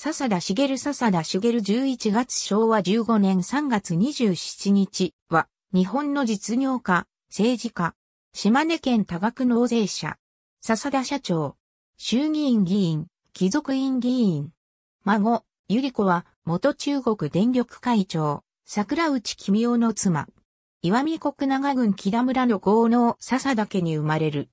笹田茂笹田茂11月昭和15年3月27日は、日本の実業家、政治家、島根県多額納税者、笹田社長、衆議院議員、貴族院議員、孫、百合子は、元中国電力会長、桜内君夫の妻、岩見国長郡木田村の豪農笹田家に生まれる。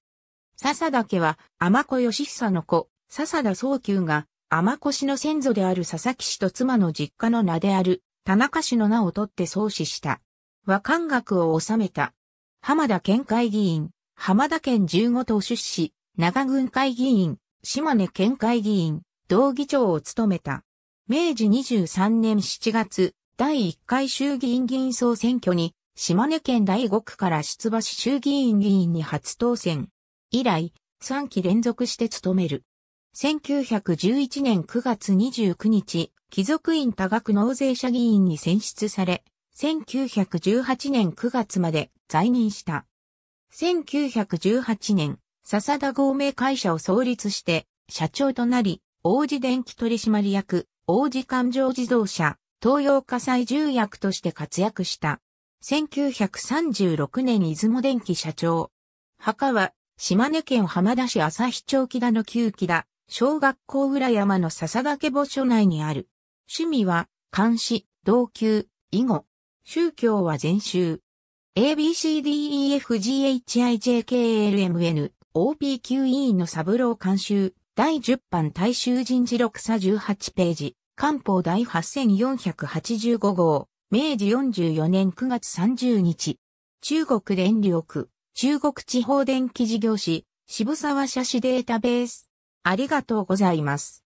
笹田家は、天子義久の子、笹田宗久が天子氏の先祖である佐々木氏と妻の実家の名である田中氏の名を取って創始した。和漢学を治めた。浜田県会議員、浜田県15党出資、長郡会議員、島根県会議員、同議長を務めた。明治23年7月、第1回衆議院議員総選挙に、島根県第5区から出馬し衆議院議員に初当選。以来、3期連続して務める。1911年9月29日、貴族院多額納税者議員に選出され、1918年9月まで在任した。1918年、笹田合名会社を創立して、社長となり、王子電気取締役、王子環状自動車、東洋火災重役として活躍した。1936年出雲電気社長。墓は、島根県浜田市日町木田の旧木田、小学校裏山の笹掛墓所内にある。趣味は、監視、同級、囲碁。宗教は全集。ABCDEFGHIJKLMN、OPQE の三郎監修、第10版大衆人事録差18ページ、官報第8485号、明治44年9月30日。中国電力、中国地方電気事業士、渋沢社史データベース。ありがとうございます。